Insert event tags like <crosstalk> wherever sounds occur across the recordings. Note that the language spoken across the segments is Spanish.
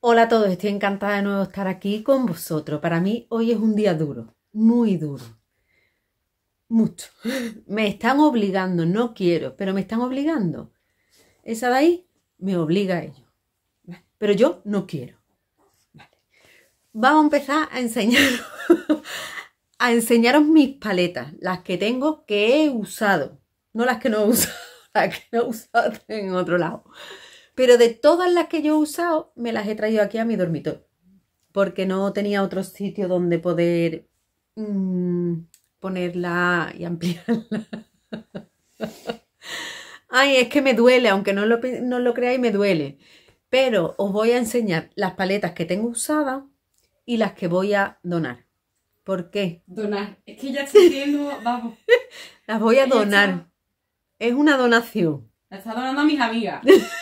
Hola a todos, estoy encantada de nuevo estar aquí con vosotros. Para mí hoy es un día duro, muy duro. Mucho. Me están obligando, no quiero, pero me están obligando. Esa de ahí me obliga a ello. Pero yo no quiero. Vamos a empezar a enseñar <laughs> a enseñaros mis paletas, las que tengo que he usado, no las que no he usado, <laughs> las que no he usado en otro lado. Pero de todas las que yo he usado, me las he traído aquí a mi dormitorio. Porque no tenía otro sitio donde poder mm, ponerla y ampliarla. <laughs> Ay, es que me duele, aunque no lo, creáis, me duele. Pero os voy a enseñar las paletas que tengo usadas y las que voy a donar. ¿Por qué? Donar. Es que ya estoy viendo, <laughs> vamos. las voy a donar. Es una donación. Las está donando a mis amigas. <laughs>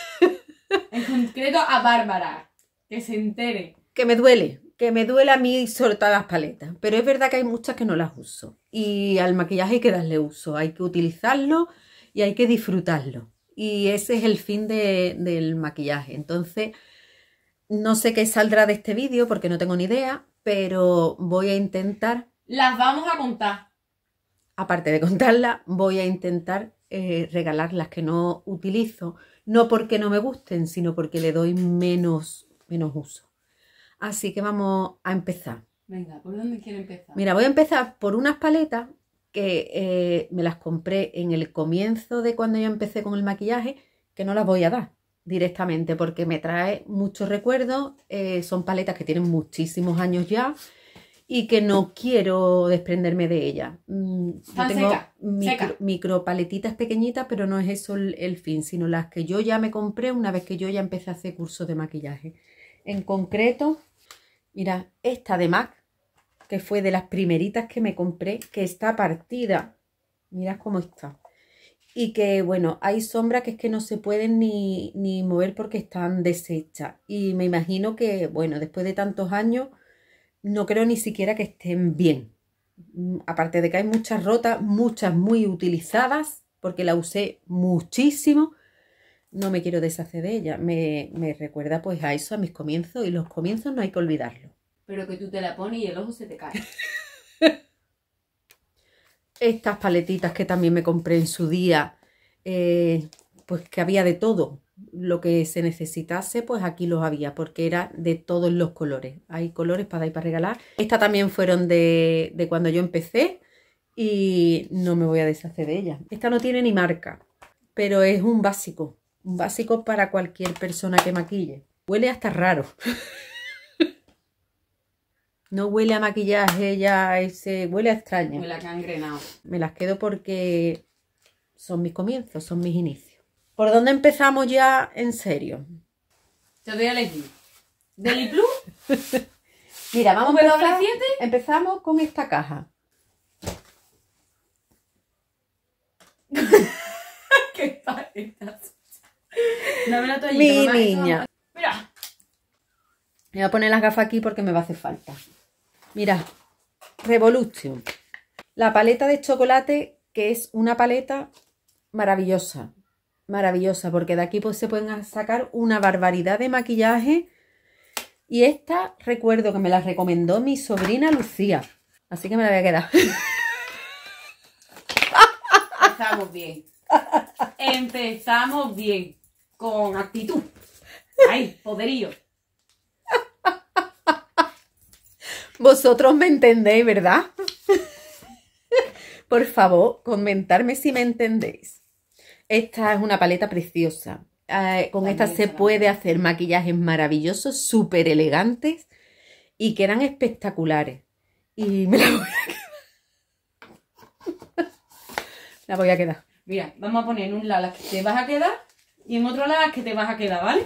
En concreto a Bárbara. Que se entere. Que me duele. Que me duele a mí soltar las paletas. Pero es verdad que hay muchas que no las uso. Y al maquillaje hay que darle uso. Hay que utilizarlo y hay que disfrutarlo. Y ese es el fin del maquillaje. Entonces, no sé qué saldrá de este vídeo porque no tengo ni idea, pero voy a intentar. Las vamos a contar. Aparte de contarlas, voy a intentar eh, regalar las que no utilizo no porque no me gusten, sino porque le doy menos, menos uso. Así que vamos a empezar. Venga, ¿por dónde quiero empezar? Mira, voy a empezar por unas paletas que eh, me las compré en el comienzo de cuando yo empecé con el maquillaje, que no las voy a dar directamente porque me trae muchos recuerdos. Eh, son paletas que tienen muchísimos años ya y que no quiero desprenderme de ella. Mm, yo tengo micro, paletitas pequeñitas, pero no es eso el, fin, sino las que yo ya me compré una vez que yo ya empecé a hacer cursos de maquillaje. En concreto, mira, esta de MAC, que fue de las primeritas que me compré, que está partida. Mirad cómo está. Y que, bueno, hay sombras que es que no se pueden ni, ni mover porque están deshechas. Y me imagino que, bueno, después de tantos años no creo ni siquiera que estén bien. Mm, aparte de que hay muchas rotas, muchas muy utilizadas, porque la usé muchísimo. No me quiero deshacer de ella. Me, me recuerda pues a eso, a mis comienzos, y los comienzos no hay que olvidarlo. Pero que tú te la pones y el ojo se te cae. <laughs> Estas paletitas que también me compré en su día, eh, pues que había de todo lo que se necesitase, pues aquí los había, porque era de todos los colores. Hay colores para dar y para regalar. Estas también fueron de, de cuando yo empecé y no me voy a deshacer de ellas. Esta no tiene ni marca, pero es un básico. Un básico para cualquier persona que maquille. Huele hasta raro. <laughs> No huele a maquillaje ella ese huele a extraña. Huele a Me las quedo porque son mis comienzos, son mis inicios. ¿Por dónde empezamos ya en serio? Te voy a elegir. Deli <laughs> Mira, vamos a empezar. Empezamos con esta caja. <laughs> Qué no la Mi niña. Mira. Me voy a poner las gafas aquí porque me va a hacer falta. Mira, Revolution. La paleta de chocolate, que es una paleta maravillosa maravillosa, porque de aquí pues, se pueden sacar una barbaridad de maquillaje. Y esta recuerdo que me la recomendó mi sobrina Lucía. Así que me la voy a quedar. Empezamos bien. Empezamos bien. Con actitud. Ay, poderío. Vosotros me entendéis, ¿verdad? Por favor, comentarme si me entendéis. Esta es una paleta preciosa. Eh, con esta se puede hacer maquillajes maravillosos, súper elegantes y quedan espectaculares. Y me la voy a quedar. la voy a quedar. Mira, vamos a poner en un lado las que te vas a quedar y en otro lado las que te vas a quedar, ¿vale?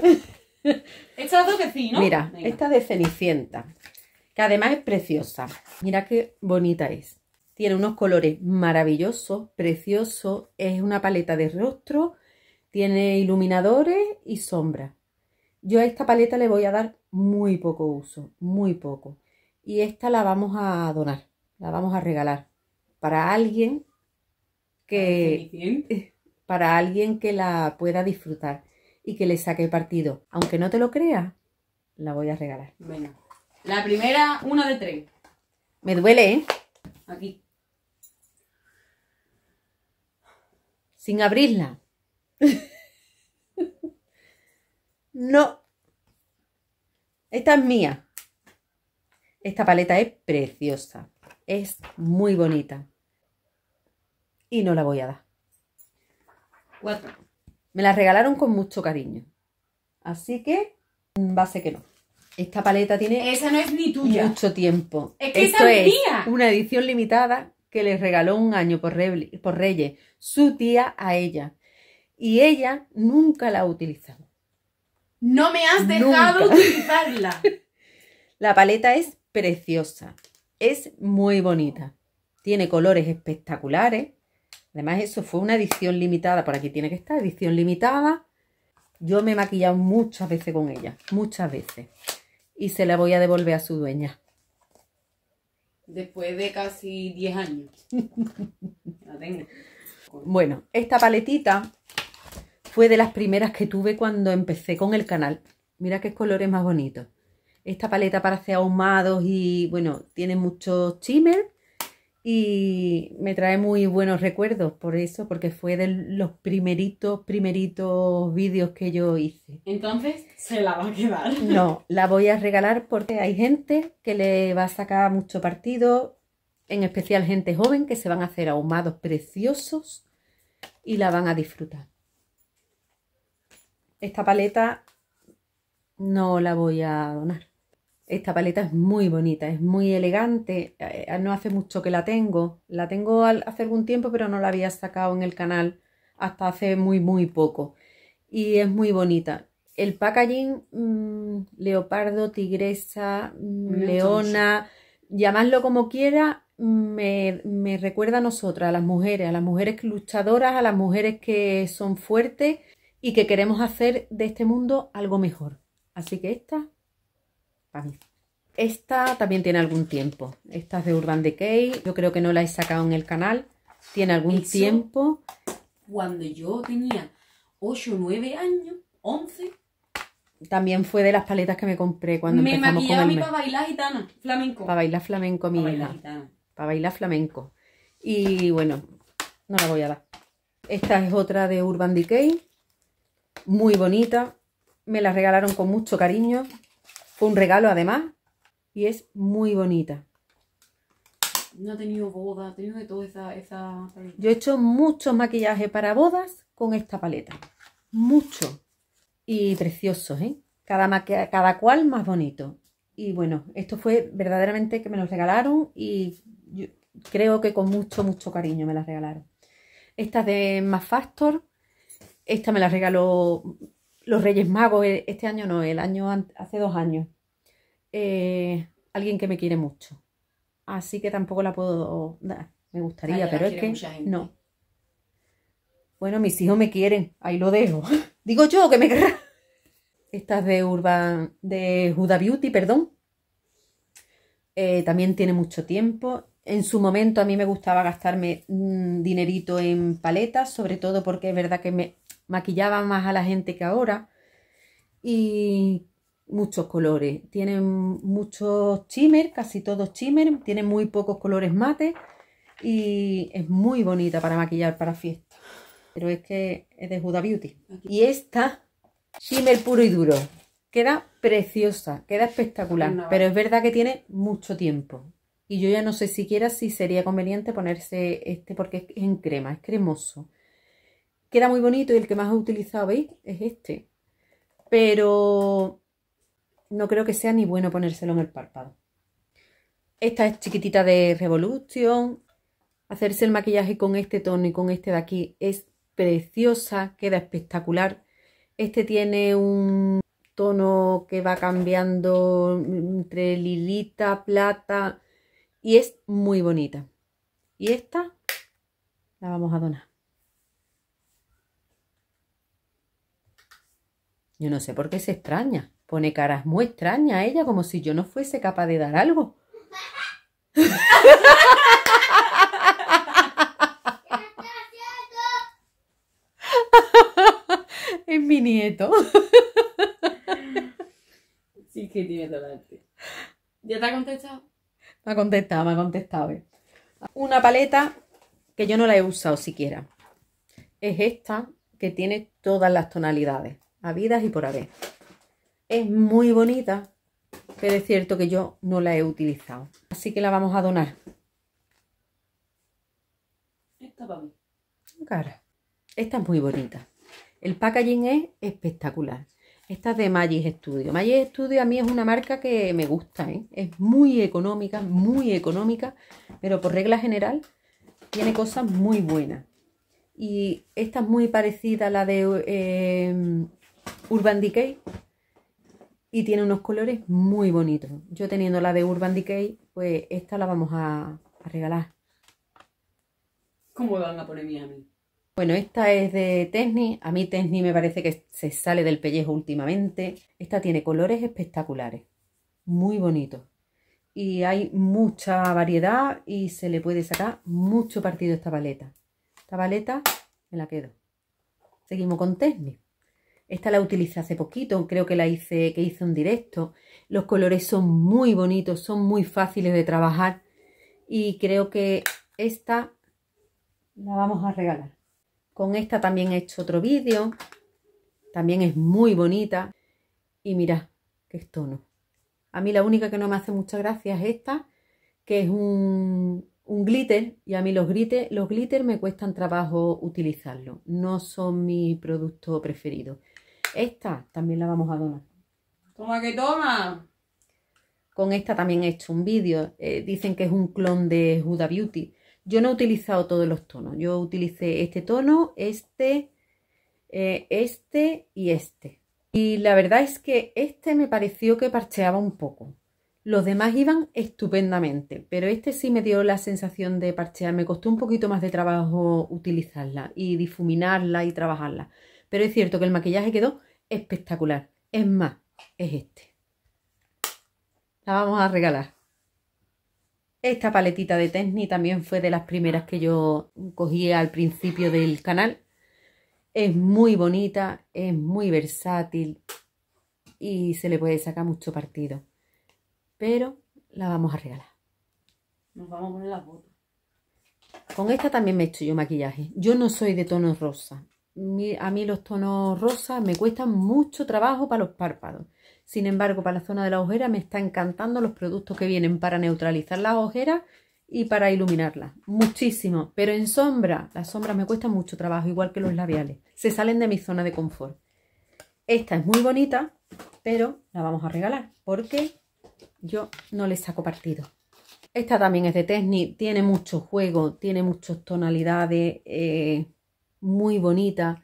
<laughs> Estas dos que sí, ¿no? Mira, esta de Cenicienta, que además es preciosa. Mira qué bonita es. Tiene unos colores maravillosos, preciosos. Es una paleta de rostro. Tiene iluminadores y sombras. Yo a esta paleta le voy a dar muy poco uso, muy poco. Y esta la vamos a donar, la vamos a regalar para alguien que para alguien <laughs> que la pueda disfrutar y que le saque partido. Aunque no te lo creas, la voy a regalar. Bueno, la primera, una de tres. Me duele, ¿eh? Aquí. sin abrirla. <laughs> no. Esta es mía. Esta paleta es preciosa. Es muy bonita. Y no la voy a dar. Me la regalaron con mucho cariño. Así que base que no. Esta paleta tiene esa no es ni tuya. mucho tiempo. Es Esto es, una edición limitada que le regaló un año por, Reyes, su tía a ella. Y ella nunca la ha utilizado. No me has dejado <laughs> utilizarla. la paleta es preciosa, es muy bonita, tiene colores espectaculares. Además, eso fue una edición limitada, por aquí tiene que estar, edición limitada. Yo me he maquillado muchas veces con ella, muchas veces. Y se la voy a devolver a su dueña después de casi 10 años. <laughs> Bueno, esta paletita fue de las primeras que tuve cuando empecé con el canal. Mira qué colores más bonitos. Esta paleta para hacer ahumados y bueno, tiene muchos shimmer y me trae muy buenos recuerdos por eso, porque fue de los primeritos, primeritos vídeos que yo hice. Entonces, ¿se la va a quedar? <laughs> No, <laughs> la voy a regalar porque hay gente que le va a sacar mucho partido, en especial gente joven que se van a hacer ahumados preciosos y la van a disfrutar. Esta paleta no la voy a donar. Esta paleta es muy bonita, es muy elegante, eh, no hace mucho que la tengo. La tengo hace algún tiempo, pero no la había sacado en el canal hasta hace muy, muy poco. Y es muy bonita. El packaging, mm, leopardo, tigresa, mm, leona, llamadlo como quiera, me, recuerda a nosotras, a las mujeres, a las mujeres luchadoras, a las mujeres que son fuertes y que queremos hacer de este mundo algo mejor. Así que esta esta también tiene algún tiempo. Esta es de Urban Decay. Yo creo que no la he sacado en el canal. Tiene algún tiempo. Cuando yo tenía 8 o 9 años, 11. También fue de las paletas que me compré cuando me empezamos con el para bailar gitana, flamenco. Para bailar flamenco, mi Para bailar flamenco. Y bueno, no la voy a dar. Esta es otra de Urban Decay. Muy bonita. Me la regalaron con mucho cariño un regalo además y es muy bonita. No ha tenido boda, he tenido de todo esa, Yo he hecho mucho maquillaje para bodas con esta paleta. Mucho. Y preciosos, ¿eh? Cada, cada cual más bonito. Y bueno, esto fue verdaderamente que me los regalaron y creo que con mucho, mucho cariño me las regalaron. Esta de Mafactor Factor, esta me la regaló los Reyes Magos, eh, este año no, el año hace dos años. Eh, alguien que me quiere mucho. Así que tampoco la puedo dar. Me gustaría, pero es que no. Bueno, mis hijos me quieren, ahí lo dejo. <laughs> Digo yo que me querrán. Esta de Urban, de Huda Beauty, perdón. Eh, también tiene mucho tiempo. En su momento a mí me gustaba gastarme mm, dinerito en paletas, sobre todo porque es verdad que me, Maquillaba más a la gente que ahora. Y muchos colores. Tienen muchos shimmer, casi todos shimmer. Tienen muy pocos colores mate. Y es muy bonita para maquillar para fiesta. Pero es que es de Huda Beauty. Y esta, shimmer puro y duro. Queda preciosa, queda espectacular. Pues Pero es verdad que tiene mucho tiempo. Y yo ya no sé siquiera si sería conveniente ponerse este porque es en crema, es cremoso. Queda muy bonito y el que más he utilizado, ¿veis? Es este. Pero no creo que sea ni bueno ponérselo en el párpado. Esta es chiquitita de Revolution. Hacerse el maquillaje con este tono y con este de aquí es preciosa, queda espectacular. Este tiene un tono que va cambiando entre lilita, plata y es muy bonita. Y esta la vamos a donar. Yo no sé por qué se extraña. Pone caras muy extrañas a ella, como si yo no fuese capaz de dar algo. <laughs> es mi nieto. <laughs> sí, que tiene ¿Ya te ha contestado? Me ha contestado, me ha contestado. Una paleta que yo no la he usado siquiera. Es esta que tiene todas las tonalidades. A vidas y por haber. Es muy bonita, pero es cierto que yo no la he utilizado. Así que la vamos a donar. Esta para mí Cara. Esta es muy bonita. El packaging es espectacular. Esta es de Magis Studio. Magis Studio a mí es una marca que me gusta. ¿eh? Es muy económica, muy económica, pero por regla general tiene cosas muy buenas. Y esta es muy parecida a la de eh, Urban Decay y tiene unos colores muy bonitos. Yo teniendo la de Urban Decay, pues esta la vamos a, regalar. ¿Cómo van a poner Bueno, esta es de Tesni. A mí Tesni me parece que se sale del pellejo últimamente. Esta tiene colores espectaculares, muy bonitos. Y hay mucha variedad y se le puede sacar mucho partido a esta paleta. Esta paleta me la quedo. Seguimos con Tesni. Esta la utilicé hace poquito, creo que la hice, que hice un directo. Los colores son muy bonitos, son muy fáciles de trabajar. Y creo que esta la vamos a regalar. Con esta también he hecho otro vídeo. También es muy bonita. Y mirad, qué tono. A mí la única que no me hace mucha gracia es esta, que es un, glitter. Y a mí los glitter, los glitter me cuestan trabajo utilizarlo. No son mi producto preferido. Esta también la vamos a donar. Toma que toma. Con esta también he hecho un vídeo. Eh, dicen que es un clon de Huda Beauty. Yo no he utilizado todos los tonos. Yo utilicé este tono, este, eh, este y este. Y la verdad es que este me pareció que parcheaba un poco. Los demás iban estupendamente, pero este sí me dio la sensación de parchear. Me costó un poquito más de trabajo utilizarla y difuminarla y trabajarla. Pero es cierto que el maquillaje quedó espectacular. Es más, es este. La vamos a regalar. Esta paletita de Tesni también fue de las primeras que yo cogí al principio del canal. Es muy bonita, es muy versátil y se le puede sacar mucho partido. Pero la vamos a regalar. Nos vamos a poner las botas. Con esta también me he hecho yo maquillaje. Yo no soy de tono rosa a mí los tonos rosas me cuestan mucho trabajo para los párpados. Sin embargo, para la zona de la ojera me están encantando los productos que vienen para neutralizar las ojeras y para iluminarlas. Muchísimo. Pero en sombra, las sombras me cuestan mucho trabajo, igual que los labiales. Se salen de mi zona de confort. Esta es muy bonita, pero la vamos a regalar porque yo no le saco partido. Esta también es de Technic, tiene mucho juego, tiene muchas tonalidades. Eh, muy bonita.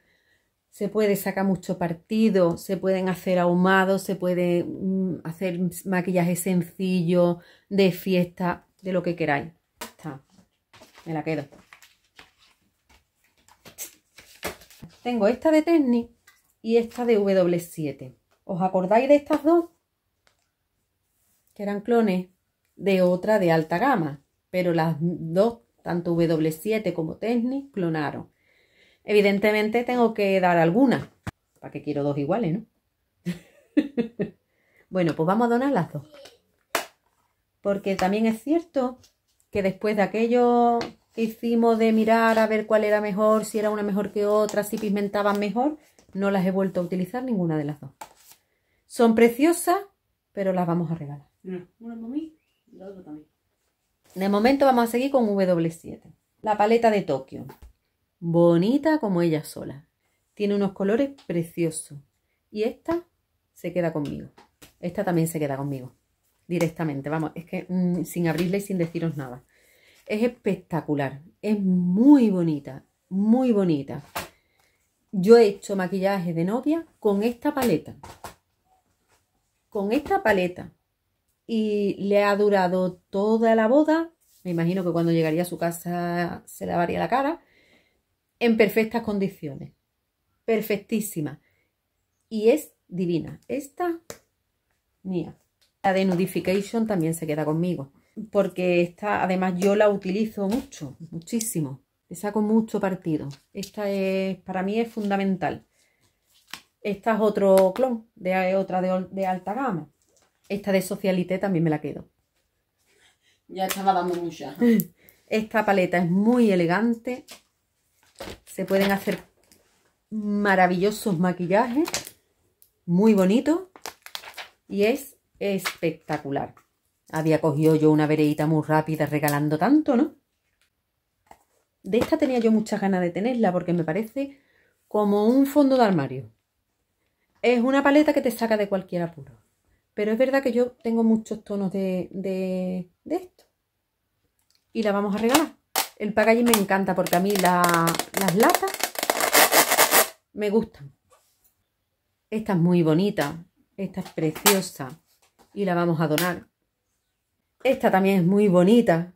Se puede sacar mucho partido, se pueden hacer ahumados, se puede mm, hacer maquillaje sencillo, de fiesta, de lo que queráis. Está. Me la quedo. Tengo esta de Technic y esta de W7. ¿Os acordáis de estas dos? Que eran clones de otra de alta gama. Pero las dos, tanto W7 como Technic, clonaron. Evidentemente tengo que dar alguna. ¿Para que quiero dos iguales, no? <laughs> bueno, pues vamos a donar las dos. Porque también es cierto que después de aquello hicimos de mirar a ver cuál era mejor, si era una mejor que otra, si pigmentaban mejor, no las he vuelto a utilizar ninguna de las dos. Son preciosas, pero las vamos a regalar. una para y la otra también. De momento vamos a seguir con W7, la paleta de Tokio bonita como ella sola. Tiene unos colores preciosos. Y esta se queda conmigo. Esta también se queda conmigo. Directamente, vamos, es que mm, sin abrirla y sin deciros nada. Es espectacular, es muy bonita, muy bonita. Yo he hecho maquillaje de novia con esta paleta. Con esta paleta. Y le ha durado toda la boda. Me imagino que cuando llegaría a su casa se lavaría la cara en perfectas condiciones, perfectísima. Y es divina. Esta mía. La de Nudification también se queda conmigo, porque esta además yo la utilizo mucho, muchísimo. Le saco mucho partido. Esta es, para mí es fundamental. Esta es otro clon, de otra de, de alta gama. Esta de Socialité también me la quedo. Ya estaba dando mucha. <laughs> Esta paleta es muy elegante, se pueden hacer maravillosos maquillajes, muy bonitos y es espectacular. Había cogido yo una veredita muy rápida regalando tanto, ¿no? De esta tenía yo muchas ganas de tenerla porque me parece como un fondo de armario. Es una paleta que te saca de cualquier apuro. Pero es verdad que yo tengo muchos tonos de, de, de esto. Y la vamos a regalar. El packaging me encanta porque a mí las latas me gustan. Esta es muy bonita. Esta es preciosa. Y la vamos a donar. Esta también es muy bonita.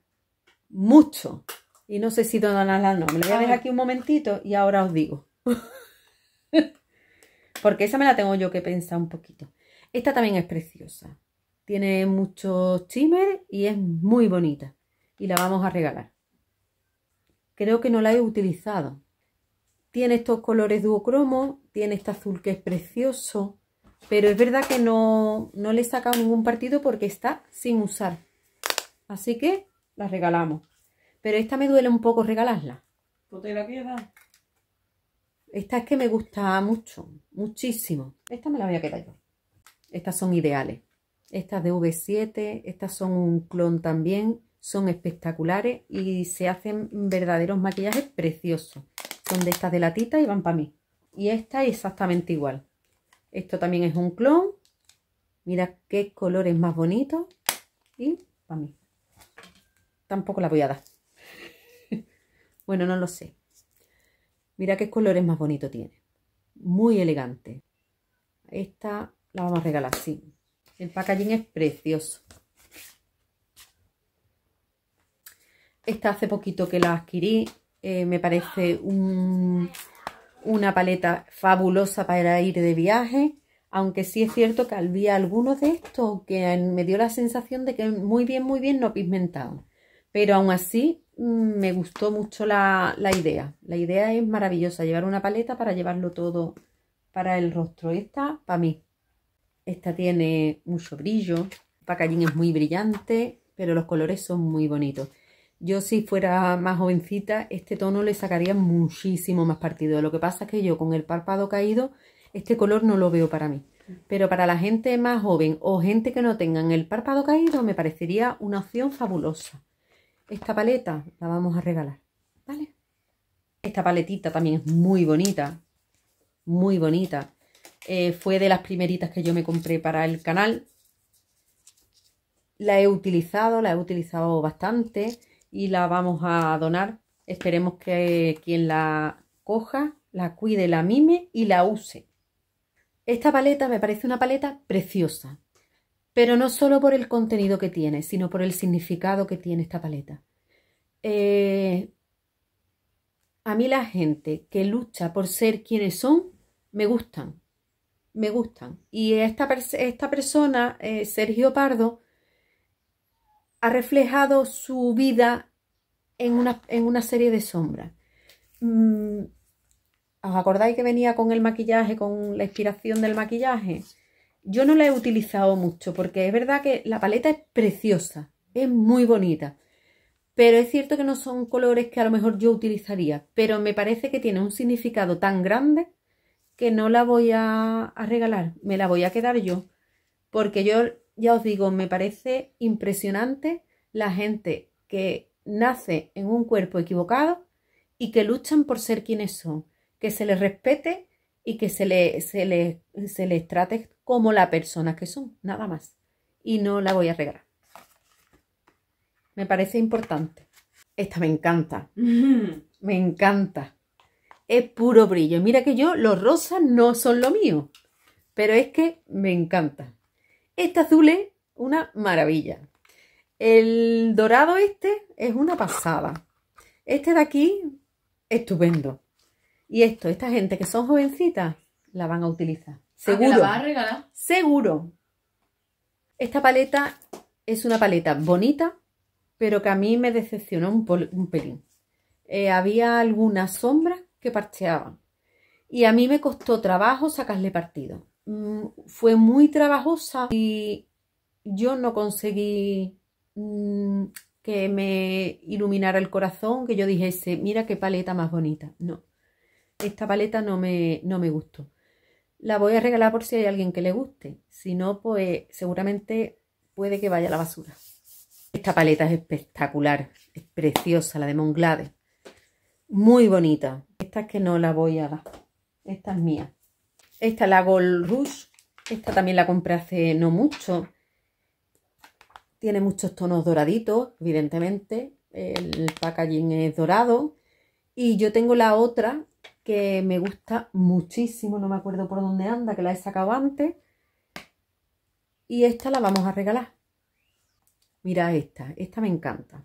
Mucho. Y no sé si donarla o no. Me la voy a ah. dejar aquí un momentito y ahora os digo. <laughs> porque esa me la tengo yo que pensar un poquito. Esta también es preciosa. Tiene muchos shimmer y es muy bonita. Y la vamos a regalar. Creo que no la he utilizado. Tiene estos colores duocromo tiene este azul que es precioso, pero es verdad que no, le he sacado ningún partido porque está sin usar. Así que la regalamos. Pero esta me duele un poco regalarla. la Esta es que me gusta mucho, muchísimo. Esta me la voy a quedar yo. Estas son ideales. Estas de V7, estas son un clon también son espectaculares y se hacen verdaderos maquillajes preciosos. Son de estas de latita y van para mí. Y esta es exactamente igual. Esto también es un clon. Mira qué colores más bonitos. Y para mí. Tampoco la voy a dar. <laughs> bueno, no lo sé. Mira qué colores más bonitos tiene. Muy elegante. Esta la vamos a regalar, sí. El packaging es precioso. Esta hace poquito que la adquirí. Eh, me parece una paleta fabulosa para ir de viaje. Aunque sí es cierto que había algunos de estos que me dio la sensación de que muy bien, muy bien no pigmentado. Pero aún así mm, me gustó mucho la, la idea. La idea es maravillosa, llevar una paleta para llevarlo todo para el rostro. Esta para mí. Esta tiene mucho brillo. El packaging es muy brillante, pero los colores son muy bonitos. Yo si fuera más jovencita, este tono le sacaría muchísimo más partido. Lo que pasa es que yo con el párpado caído, este color no lo veo para mí. Pero para la gente más joven o gente que no tengan el párpado caído, me parecería una opción fabulosa. Esta paleta la vamos a regalar, ¿vale? Esta paletita también es muy bonita, muy bonita. Eh, fue de las primeritas que yo me compré para el canal. La he utilizado, la he utilizado bastante y la vamos a donar. Esperemos que quien la coja, la cuide, la mime y la use. Esta paleta me parece una paleta preciosa, pero no solo por el contenido que tiene, sino por el significado que tiene esta paleta. Eh, a mí la gente que lucha por ser quienes son, me gustan, me gustan. Y esta, esta persona, eh, Sergio Pardo, ha reflejado su vida en una, serie de sombras. Mm, ¿Os acordáis que venía con el maquillaje, con la inspiración del maquillaje? Yo no la he utilizado mucho porque es verdad que la paleta es preciosa, es muy bonita. Pero es cierto que no son colores que a lo mejor yo utilizaría, pero me parece que tiene un significado tan grande que no la voy a, a regalar, me la voy a quedar yo. Porque yo ya os digo, me parece impresionante la gente que nace en un cuerpo equivocado y que luchan por ser quienes son, que se les respete y que se, les trate como la persona que son, nada más. Y no la voy a regalar. Me parece importante. Esta me encanta. <laughs> me encanta. Es puro brillo. Mira que yo, los rosas no son lo mío, pero es que me encanta. Este azul es una maravilla. El dorado este es una pasada. Este de aquí, estupendo. Y esto, esta gente que son jovencitas, la van a utilizar. Ah, Seguro. ¿La vas a regalar? Seguro. Esta paleta es una paleta bonita, pero que a mí me decepcionó un, pelín. Eh, había algunas sombras que parcheaban. Y a mí me costó trabajo sacarle partido. Mm, fue muy trabajosa y yo no conseguí mm, que me iluminara el corazón, que yo dijese, mira qué paleta más bonita. No, esta paleta no me, no me gustó. La voy a regalar por si hay alguien que le guste. Si no, pues seguramente puede que vaya a la basura. Esta paleta es espectacular, es preciosa, la de Monglade. Muy bonita. Esta es que no la voy a dar. Esta es mía. Esta la Gold Rush. Esta también la compré hace no mucho. Tiene muchos tonos doraditos, evidentemente. El packaging es dorado. Y yo tengo la otra que me gusta muchísimo. No me acuerdo por dónde anda, que la he sacado antes. Y esta la vamos a regalar. Mira esta. Esta me encanta.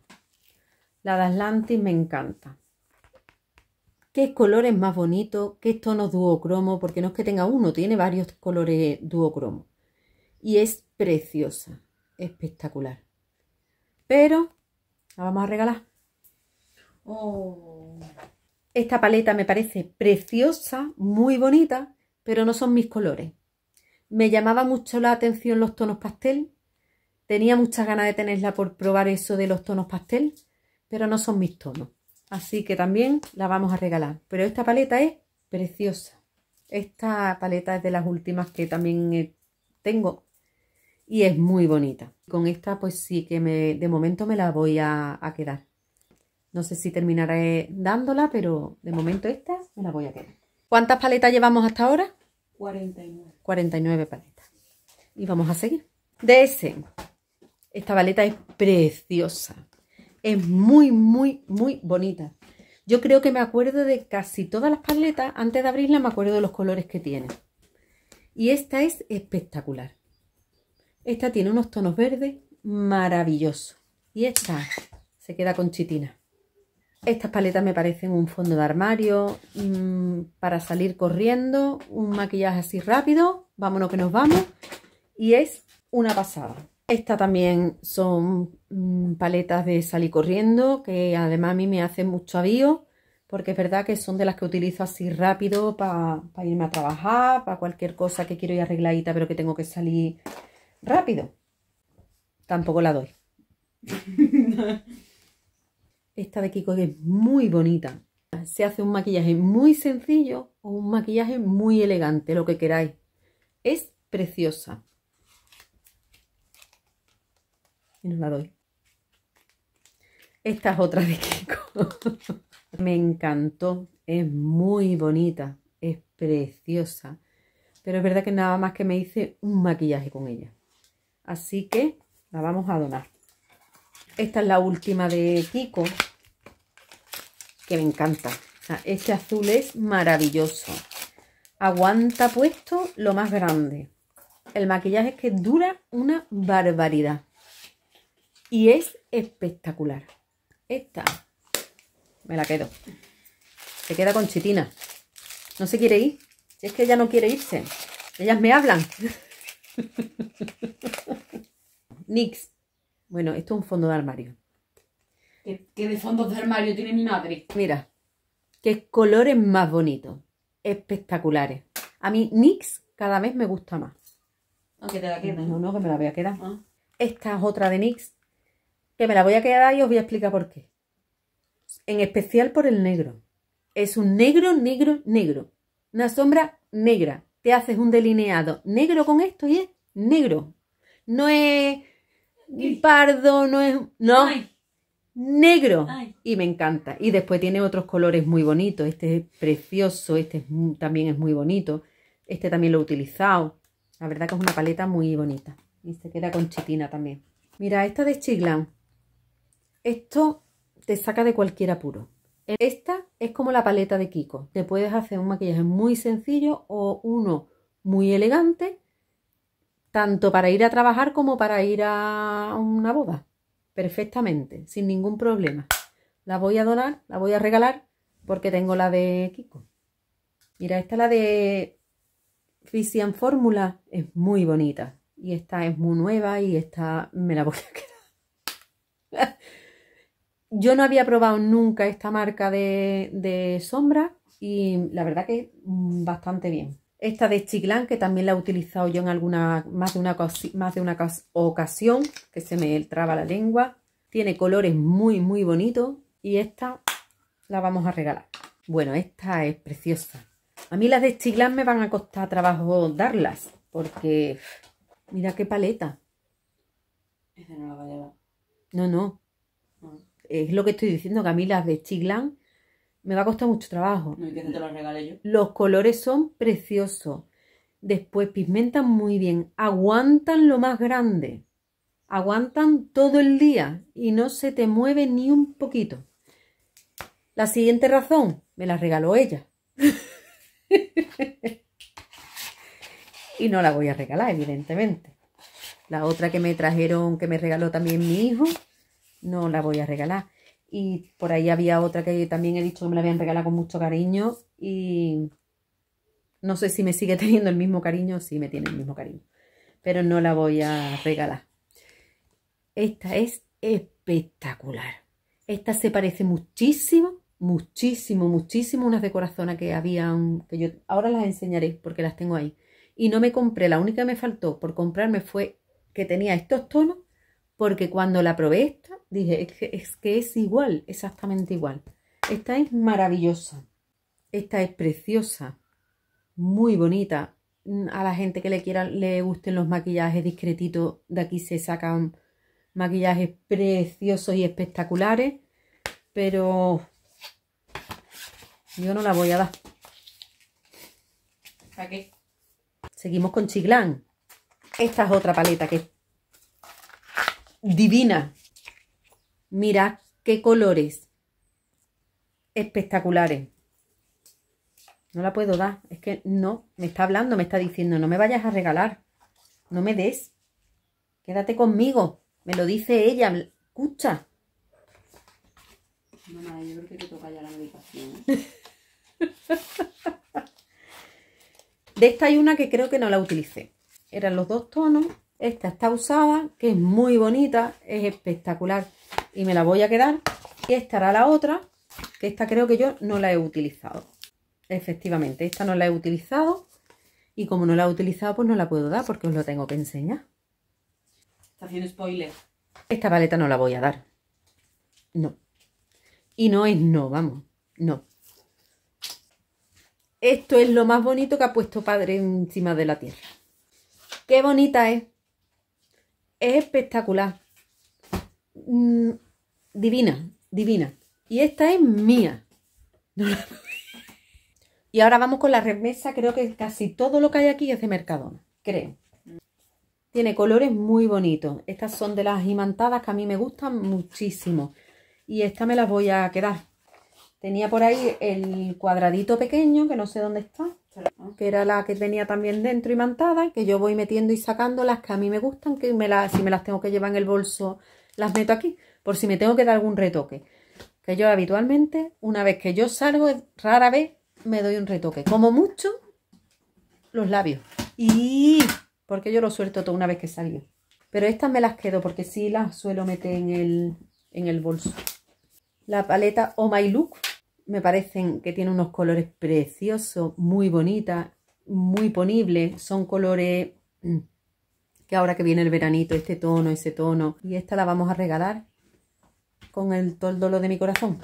La de Atlantis me encanta qué colores más bonito, qué tono duocromo, porque no es que tenga uno, tiene varios colores duocromo. Y es preciosa, espectacular. Pero la vamos a regalar. Oh. Esta paleta me parece preciosa, muy bonita, pero no son mis colores. Me llamaba mucho la atención los tonos pastel. Tenía muchas ganas de tenerla por probar eso de los tonos pastel, pero no son mis tonos. Así que también la vamos a regalar. Pero esta paleta es preciosa. Esta paleta es de las últimas que también eh, tengo y es muy bonita. Con esta pues sí que me, de momento me la voy a, a, quedar. No sé si terminaré dándola, pero de momento esta me la voy a quedar. ¿Cuántas paletas llevamos hasta ahora? 49. 49 paletas. Y vamos a seguir. De ese. Esta paleta es preciosa. Es muy, muy, muy bonita. Yo creo que me acuerdo de casi todas las paletas. Antes de abrirla me acuerdo de los colores que tiene. Y esta es espectacular. Esta tiene unos tonos verdes maravillosos. Y esta se queda con chitina. Estas paletas me parecen un fondo de armario mm, para salir corriendo, un maquillaje así rápido, vámonos que nos vamos. Y es una pasada. Esta también son mm, paletas de salir corriendo, que además a mí me hacen mucho avío, porque es verdad que son de las que utilizo así rápido para irme a trabajar, para cualquier cosa que quiero ir arregladita, pero que tengo que salir rápido. Tampoco la doy. <laughs> Esta de Kiko es muy bonita. Se hace un maquillaje muy sencillo o un maquillaje muy elegante, lo que queráis. Es preciosa. la doy. Esta es otra de Kiko. <laughs> Me encantó, es muy bonita, es preciosa. Pero es verdad que nada más que me hice un maquillaje con ella. Así que la vamos a donar. Esta es la última de Kiko, que me encanta. este azul es maravilloso. Aguanta puesto lo más grande. El maquillaje es que dura una barbaridad. Y es espectacular. Esta me la quedo. Se queda con chitina. No se quiere ir. es que ella no quiere irse. Ellas me hablan. <laughs> nix Bueno, esto es un fondo de armario. ¿Qué, ¿Qué, de fondos de armario tiene mi madre? Mira, qué colores más bonitos. Espectaculares. A mí nix cada vez me gusta más. Aunque te la quedas. No, no, que me la voy a quedar. Ah. Esta es otra de NYX que me la voy a quedar y os voy a explicar por qué. En especial por el negro. Es un negro, negro, negro. Una sombra negra. Te haces un delineado negro con esto y es negro. No es pardo, no es... No. Negro. Y me encanta. Y después tiene otros colores muy bonitos. Este es precioso, este también es muy bonito. Este también lo he utilizado. La verdad que es una paleta muy bonita. Y se queda con chitina también. Mira, esta de Chiglan esto te saca de cualquier apuro. Esta es como la paleta de Kiko. Te puedes hacer un maquillaje muy sencillo o uno muy elegante, tanto para ir a trabajar como para ir a una boda. Perfectamente, sin ningún problema. La voy a donar, la voy a regalar porque tengo la de Kiko. Mira, esta es la de Fisian Fórmula. Es muy bonita. Y esta es muy nueva y esta me la voy a quedar. Yo no había probado nunca esta marca de, sombra y la verdad que mm, bastante bien. Esta de Chiclán, que también la he utilizado yo en alguna más de una, más de una ocasión, que se me traba la lengua. Tiene colores muy, muy bonitos y esta la vamos a regalar. Bueno, esta es preciosa. A mí las de Chiclán me van a costar trabajo darlas, porque mira qué paleta. no la No, no, es lo que estoy diciendo, Camila de Chiglan me va a costar mucho trabajo. No, que te los yo. Los colores son preciosos. Después pigmentan muy bien, aguantan lo más grande, aguantan todo el día y no se te mueve ni un poquito. La siguiente razón, me la regaló ella. <laughs> y no la voy a regalar, evidentemente. La otra que me trajeron, que me regaló también mi hijo, no la voy a regalar. Y por ahí había otra que también he dicho que me la habían regalado con mucho cariño y no sé si me sigue <laughs> teniendo el mismo cariño, si me tiene el mismo cariño, pero no la voy a regalar. Esta es espectacular. Esta se parece muchísimo, muchísimo, muchísimo unas de corazón que habían, que yo ahora las enseñaré porque las tengo ahí. Y no me compré, la única que me faltó por comprarme fue que tenía estos tonos porque cuando la probé esta, dije, es que, es igual, exactamente igual. Esta es maravillosa, esta es preciosa, muy bonita. Mm, a la gente que le quiera, le gusten los maquillajes discretitos, de aquí se sacan maquillajes preciosos y espectaculares, pero yo no la voy a dar. Seguimos con Chiglán. Esta es otra paleta que divina. mira qué colores espectaculares. No la puedo dar. Es que no, me está hablando, me está diciendo, no me vayas a regalar. No me des. Quédate conmigo. Me lo dice ella. Escucha. De esta hay una que creo que no la utilicé. Eran los dos tonos. Esta está usada, que es muy bonita, es espectacular y me la voy a quedar. Y esta era la otra, que esta creo que yo no la he utilizado. Efectivamente, esta no la he utilizado y como no la he utilizado, pues no la puedo dar porque os lo tengo que enseñar. Está spoiler. Esta paleta no la voy a dar. No. Y no es no, vamos. No. Esto es lo más bonito que ha puesto padre encima de la tierra. ¡Qué bonita es! es espectacular. Mm, divina, divina. Y esta es mía. <laughs> y ahora vamos con la remesa. Creo que casi todo lo que hay aquí es de Mercadona. Creo. Tiene colores muy bonitos. Estas son de las imantadas que a mí me gustan muchísimo. Y esta me las voy a quedar. Tenía por ahí el cuadradito pequeño que no sé dónde está que era la que tenía también dentro y mantada que yo voy metiendo y sacando las que a mí me gustan, que me las, si me las tengo que llevar en el bolso, las meto aquí, por si me tengo que dar algún retoque. Que yo habitualmente, una vez que yo salgo, rara vez me doy un retoque. Como mucho, los labios. Y porque yo lo suelto todo una vez que salgo. Pero estas me las quedo porque sí las suelo meter en el, en el bolso. La paleta Oh My Look me parecen que tiene unos colores preciosos, muy bonitas, muy ponibles. Son colores mm, que ahora que viene el veranito, este tono, ese tono. Y esta la vamos a regalar con el, todo de mi corazón,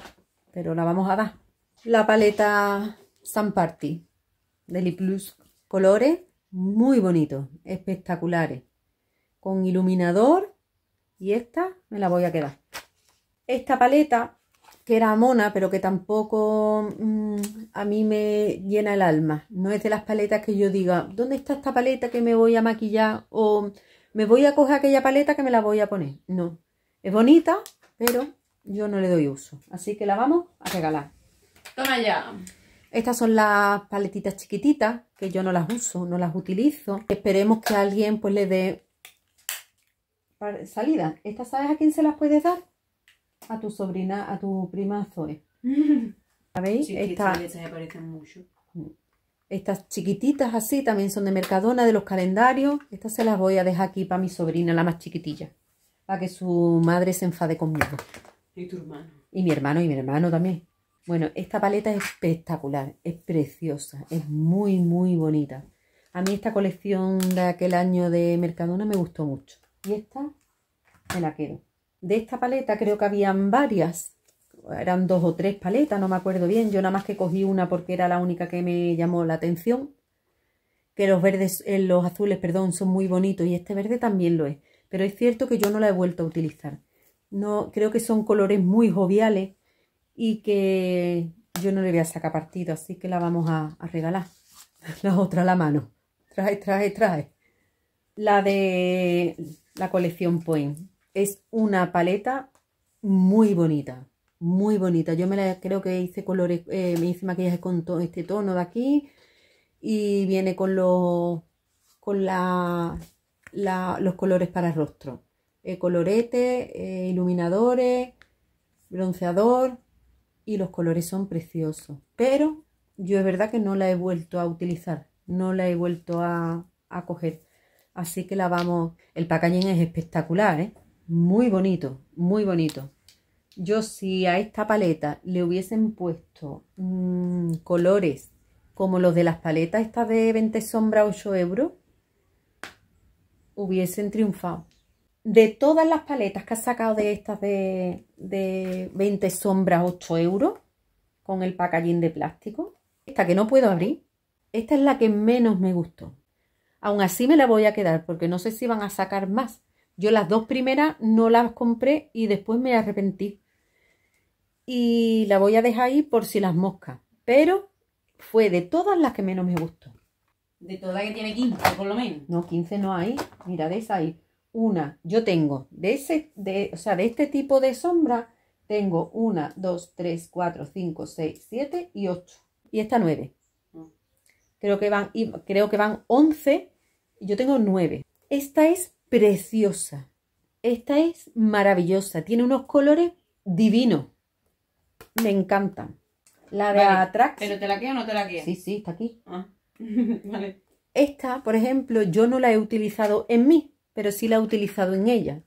pero la vamos a dar. La paleta Sun Party de Plus, Colores muy bonitos, espectaculares. Con iluminador y esta me la voy a quedar. Esta paleta que era mona, pero que tampoco mm, a mí me llena el alma. No es de las paletas que yo diga, ¿dónde está esta paleta que me voy a maquillar? O me voy a coger aquella paleta que me la voy a poner. No, es bonita, pero yo no le doy uso. Así que la vamos a regalar. Toma ya. Estas son las paletitas chiquititas, que yo no las uso, no las utilizo. Esperemos que alguien pues le dé salida. ¿Estas sabes a quién se las puedes dar? a tu sobrina, a tu prima Zoe. ¿eh? <laughs> ¿Sabéis? Sí, Esta... se me parecen mucho. Estas chiquititas así también son de Mercadona, de los calendarios. Estas se las voy a dejar aquí para mi sobrina, la más chiquitilla. Para que su madre se enfade conmigo. Y tu hermano. Y mi hermano, y mi hermano también. Bueno, esta paleta es espectacular, es preciosa, es muy, muy bonita. A mí esta colección de aquel año de Mercadona me gustó mucho. Y esta me la quedo de esta paleta creo que habían varias, eran dos o tres paletas, no me acuerdo bien, yo nada más que cogí una porque era la única que me llamó la atención, que los verdes, eh, los azules, perdón, son muy bonitos y este verde también lo es, pero es cierto que yo no la he vuelto a utilizar. No, creo que son colores muy joviales y que yo no le voy a sacar partido, así que la vamos a, a regalar. <laughs> La otra a la mano. Trae, trae, trae. La de la colección Poem. Es una paleta muy bonita, muy bonita. Yo me la creo que hice colores, eh, me hice maquillaje con este tono de aquí y viene con los con la, los colores para el rostro. Eh, colorete, eh, iluminadores, bronceador y los colores son preciosos. Pero yo es verdad que no la he vuelto a utilizar, no la he vuelto a, a coger. Así que la vamos, el packaging es espectacular, ¿eh? Muy bonito, muy bonito. Yo si a esta paleta le hubiesen puesto mm, colores como los de las paletas, estas de 20 sombras 8 euros, hubiesen triunfado. De todas las paletas que has sacado de estas de, de 20 sombras 8 euros, con el packaging de plástico, esta que no puedo abrir, esta es la que menos me gustó. Aún así me la voy a quedar porque no sé si van a sacar más yo las dos primeras no las compré y después me arrepentí. Y la voy a dejar ahí por si las moscas. Pero fue de todas las que menos me gustó. De todas que tiene 15, por lo menos. No, 15 no hay. Mira, de esa hay una. Yo tengo de ese, de, o sea, de este tipo de sombra, tengo una, dos, tres, cuatro, cinco, seis, siete y ocho. Y esta nueve. Mm. Creo que van, y creo que van 11. Yo tengo nueve. Esta es preciosa. Esta es maravillosa. Tiene unos colores divinos. Me encantan. La de Atrax. ¿Pero te la queda o no te la queda? Sí, sí, está aquí. Ah, <laughs> vale. Esta, por ejemplo, yo no la he utilizado en mí, pero sí la he utilizado en ella.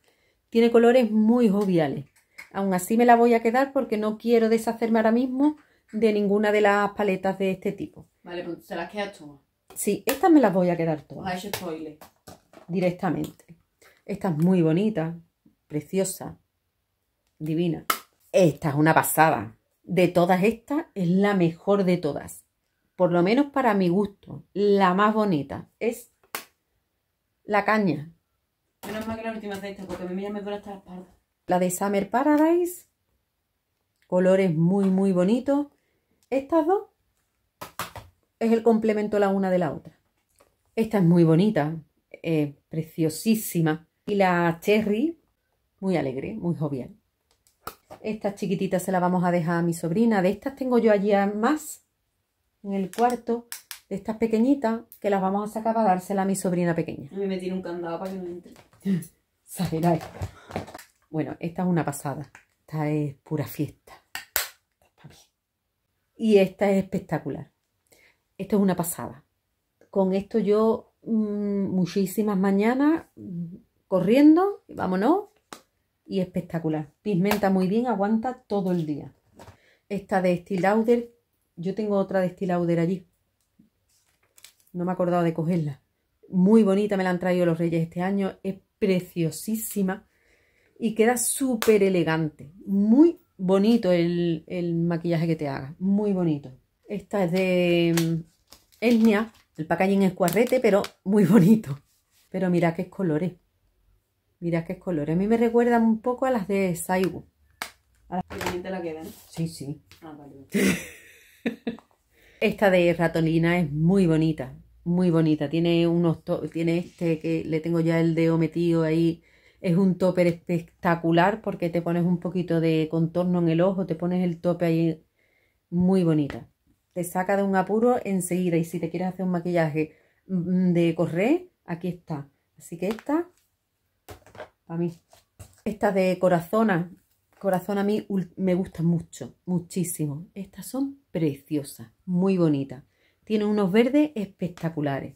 Tiene colores muy joviales. Aún así me la voy a quedar porque no quiero deshacerme ahora mismo de ninguna de las paletas de este tipo. Vale, pues se las quedas tú. Sí, estas me las voy a quedar pues todas. a ese spoiler. Directamente. Esta es muy bonita, preciosa, divina. Esta es una pasada. De todas estas, es la mejor de todas. Por lo menos para mi gusto. La más bonita es la caña. Menos mal que la última de estas porque me hasta la espalda. La de Summer Paradise. Colores muy, muy bonitos. Estas dos es el complemento la una de la otra. Esta es muy bonita, preciosísima. Y la Cherry, muy alegre, muy jovial. Estas chiquititas se las vamos a dejar a mi sobrina. De estas tengo yo allí más en el cuarto. De estas pequeñitas que las vamos a sacar para dársela a mi sobrina pequeña. A mí me tiene un candado para que no entre. <laughs> Bueno, esta es una pasada. Esta es pura fiesta. Y esta es espectacular. Esto es una pasada. Con esto yo mm, muchísimas mañanas corriendo, vámonos, y espectacular. Pigmenta muy bien, aguanta todo el día. Esta de Estilauder yo tengo otra de Estilauder allí. No me he acordado de cogerla. Muy bonita, me la han traído los reyes este año. Es preciosísima y queda súper elegante. Muy bonito el, maquillaje que te haga. Muy bonito. Esta es de mm, Etnia. El packaging es cuarrete, pero muy bonito. Pero mira qué colores. Mirad qué color. A mí me recuerdan un poco a las de Saibu. ¿A las que te la quedan? Sí, sí. Ah, <laughs> esta de ratolina es muy bonita. Muy bonita. Tiene unos tiene este que le tengo ya el dedo metido ahí. Es un topper espectacular porque te pones un poquito de contorno en el ojo, te pones el tope ahí muy bonita. Te saca de un apuro enseguida y si te quieres hacer un maquillaje mm, de correr, aquí está. Así que esta a mí. Estas de corazona, corazón a mí me gustan mucho, muchísimo. Estas son preciosas, muy bonitas. Tienen unos verdes espectaculares.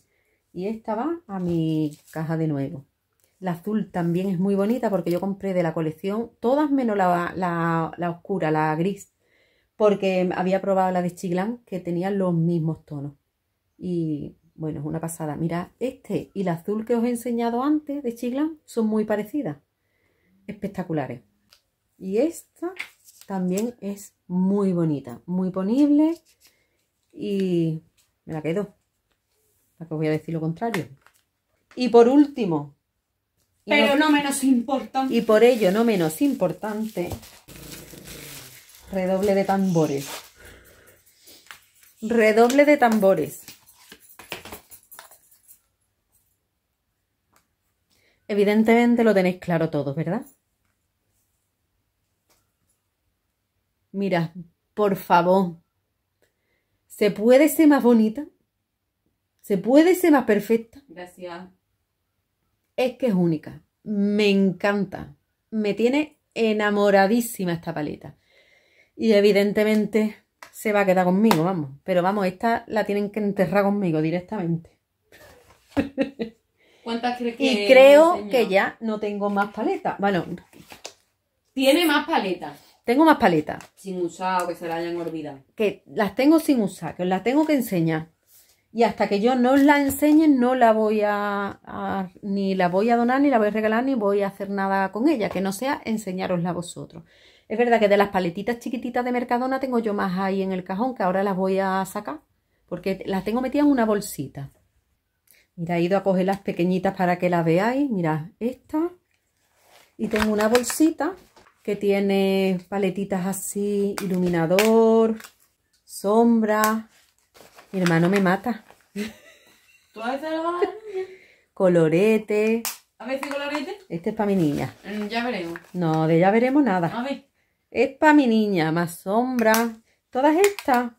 Y esta va a mi caja de nuevo. La azul también es muy bonita porque yo compré de la colección todas menos la, oscura, la gris. Porque había probado la de Chiglán que tenía los mismos tonos. Y bueno, es una pasada. Mirad, este y el azul que os he enseñado antes de Chiglan son muy parecidas. Espectaculares. Y esta también es muy bonita, muy ponible y me la quedo. ¿Para que voy a decir lo contrario? Y por último, pero no menos importante. Y por ello no menos importante, redoble de tambores. Redoble de tambores. Evidentemente lo tenéis claro todos, ¿verdad? Mira, por favor, ¿se puede ser más bonita? ¿Se puede ser más perfecta? Gracias. Es que es única. Me encanta. Me tiene enamoradísima esta paleta. Y evidentemente se va a quedar conmigo, vamos. Pero vamos, esta la tienen que enterrar conmigo directamente. <laughs> Y creo que ya no tengo más paletas. Bueno, tiene más paletas. Tengo más paletas. Sin usar o que se la hayan olvidado. Que las tengo sin usar, que las tengo que enseñar. Y hasta que yo no os la enseñe, no la voy a, a, ni la voy a donar, ni la voy a regalar, ni voy a hacer nada con ella, que no sea enseñarosla a vosotros. Es verdad que de las paletitas chiquititas de Mercadona tengo yo más ahí en el cajón, que ahora las voy a sacar, porque las tengo metidas en una bolsita. Mira, he ido a coger las pequeñitas para que las veáis. Mira, esta. Y tengo una bolsita que tiene paletitas así, iluminador, sombra. Mi hermano me mata. <laughs> ¿Tú a veces Colorete. ¿A veces colorete? Este es para mi niña. Mm, ya veremos. No, de ya veremos nada. A ver. Es para mi niña, más sombra. Todas estas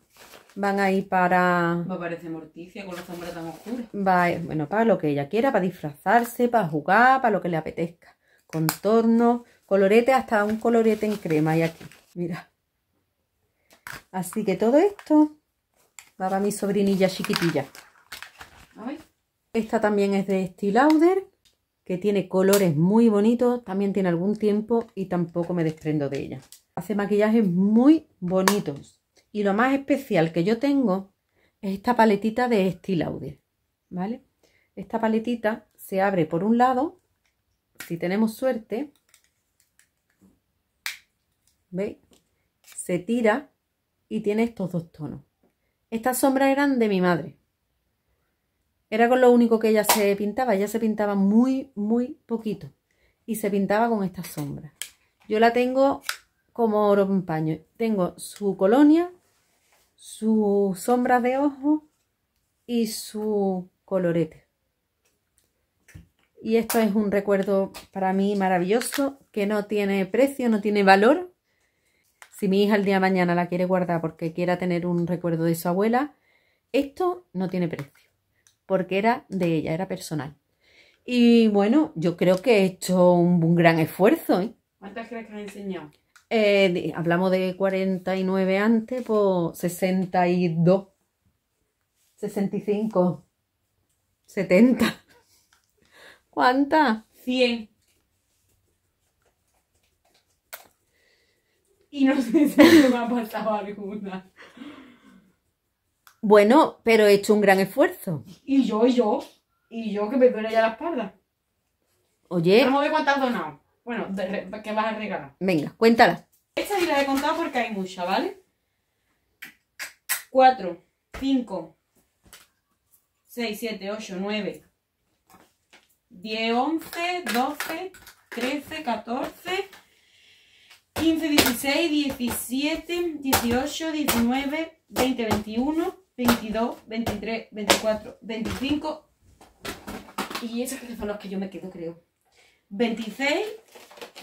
van a ir para... Va a Morticia con los sombra tan oscuros Va, bueno, para lo que ella quiera, para disfrazarse, para jugar, para lo que le apetezca. Contorno, colorete, hasta un colorete en crema y aquí, mira. Así que todo esto va para mi sobrinilla chiquitilla. A Esta también es de Lauder, que tiene colores muy bonitos, también tiene algún tiempo y tampoco me desprendo de ella. Hace maquillajes muy bonitos y lo más especial que yo tengo es esta paletita de Estilauder, ¿vale? Esta paletita se abre por un lado, si tenemos suerte, ¿veis? Se tira y tiene estos dos tonos. Estas sombras eran de mi madre. Era con lo único que ella se pintaba. Ella se pintaba muy, muy poquito. Y se pintaba con estas sombras. Yo la tengo como oro en paño. Tengo su colonia su sombra de ojo y su colorete. Y esto es un recuerdo para mí maravilloso, que no tiene precio, no tiene valor. Si mi hija el día de mañana la quiere guardar porque quiera tener un recuerdo de su abuela, esto no tiene precio, porque era de ella, era personal. Y bueno, yo creo que he hecho un, gran esfuerzo. ¿eh? ¿Cuántas crees que has enseñado? Eh, hablamos de 49 antes, por 62, 65, 70. ¿Cuántas? 100. Y no sé si me ha pasado alguna. Bueno, pero he hecho un gran esfuerzo. Y yo, y yo, y yo que me duele ya la espalda. Oye. Vamos a ver cuántas donadas bueno, que vas a regalar. Venga, cuéntala. Esta sí la he contado porque hay mucha, ¿vale? 4, 5, 6, 7, 8, 9, 10, 11, 12, 13, 14, 15, 16, 17, 18, 19, 20, 21, 22, 23, 24, 25. Y esos son los que yo me quedo, creo. 26,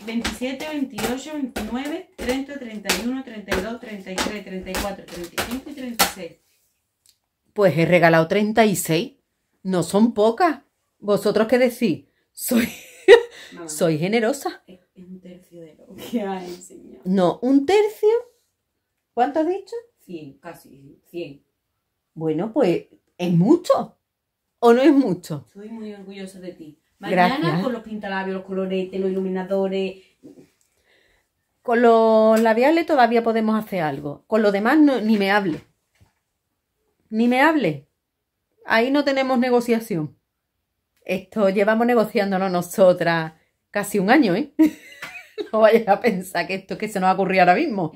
27, 28, 29, 30, 31, 32, 33, 34, 35 y 36. Pues he regalado 36. No son pocas. ¿Vosotros qué decís? Soy, soy generosa. Es un tercio de lo que ha enseñado. No, un tercio. ¿Cuánto has dicho? 100, casi 100. Bueno, pues es mucho. ¿O no es mucho? Soy muy orgullosa de ti. Mañana con los pintalabios, los coloretes, los iluminadores. Con los labiales todavía podemos hacer algo. Con lo demás ni me hable. Ni me hable. Ahí no tenemos negociación. Esto llevamos negociándolo nosotras casi un año, ¿eh? <laughs> no vayas a pensar que esto que se nos a ocurrir ahora mismo.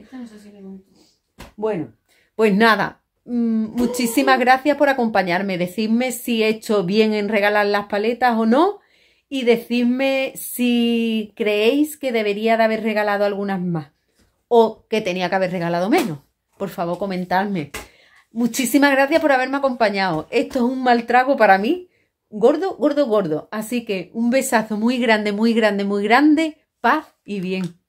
bueno, pues nada, mm, muchísimas gracias por acompañarme. Decidme si he hecho bien en regalar las paletas o no y decidme si creéis que debería de haber regalado algunas más o que tenía que haber regalado menos. Por favor, comentadme. Muchísimas gracias por haberme acompañado. Esto es un mal trago para mí. Gordo, gordo, gordo. Así que un besazo muy grande, muy grande, muy grande. Paz y bien.